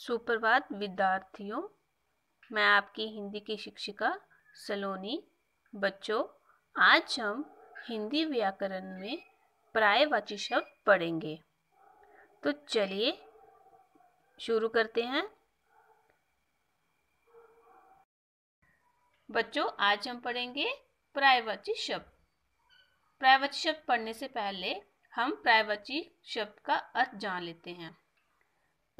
सुप्रभात विद्यार्थियों मैं आपकी हिंदी की शिक्षिका सलोनी बच्चों आज हम हिंदी व्याकरण में प्रायवाची शब्द पढ़ेंगे तो चलिए शुरू करते हैं बच्चों आज हम पढ़ेंगे प्रायवाची शब्द प्रायवाची शब्द पढ़ने से पहले हम प्रायवाची शब्द का अर्थ जान लेते हैं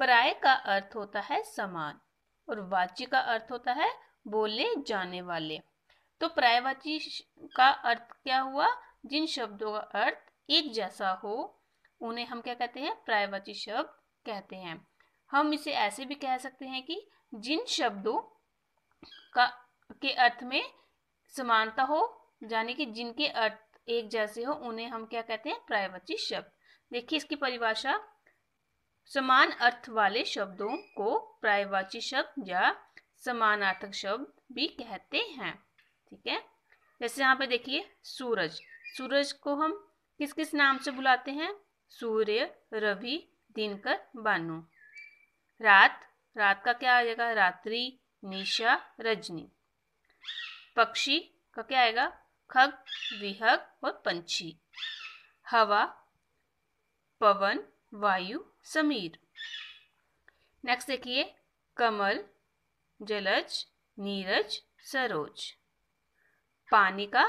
पराय का अर्थ होता है समान और वाच्य का अर्थ होता है बोले जाने वाले तो पर्यायवाची का अर्थ क्या हुआ जिन शब्दों का अर्थ एक जैसा हो उन्हें हम क्या कहते हैं पर्यायवाची शब्द कहते हैं हम इसे ऐसे भी कह सकते हैं कि जिन शब्दों का के अर्थ में समानता हो यानी कि जिनके अर्थ एक जैसे हो उन्हें हम क्या कहते हैं पर्यायवाची शब्द देखिए इसकी परिभाषा समान अर्थ वाले शब्दों को प्रायवाची शब्द या समानार्थक शब्द भी कहते हैं ठीक है जैसे यहाँ पे देखिए सूरज सूरज को हम किस किस नाम से बुलाते हैं सूर्य रवि दिनकर बानु रात रात का क्या आएगा रात्रि निशा रजनी पक्षी का क्या आएगा खग विहग और पंछी हवा पवन वायु समीर नेक्स्ट देखिए कमल जलज नीरज सरोज पानी का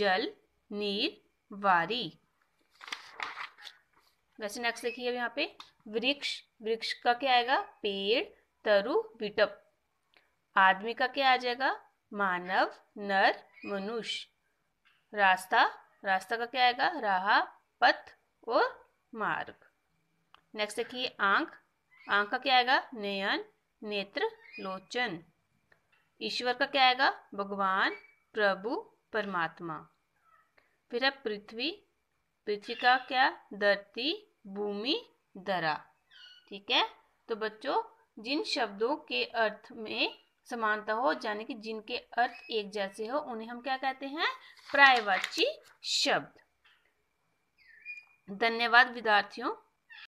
जल नीर वारी वैसे नेक्स्ट देखिए यहाँ पे वृक्ष वृक्ष का क्या आएगा पेड़ तरु विटप आदमी का क्या आ जाएगा मानव नर मनुष्य रास्ता रास्ता का क्या आएगा राह पथ और मार्ग नेक्स्ट देखिए आंख आंख का क्या आएगा नयन नेत्र लोचन ईश्वर का क्या आएगा भगवान प्रभु परमात्मा फिर है पृथ्वी पृथ्वी का क्या धरती भूमि धरा ठीक है तो बच्चों जिन शब्दों के अर्थ में समानता हो यानी कि जिनके अर्थ एक जैसे हो उन्हें हम क्या कहते हैं प्रायवाची शब्द धन्यवाद विद्यार्थियों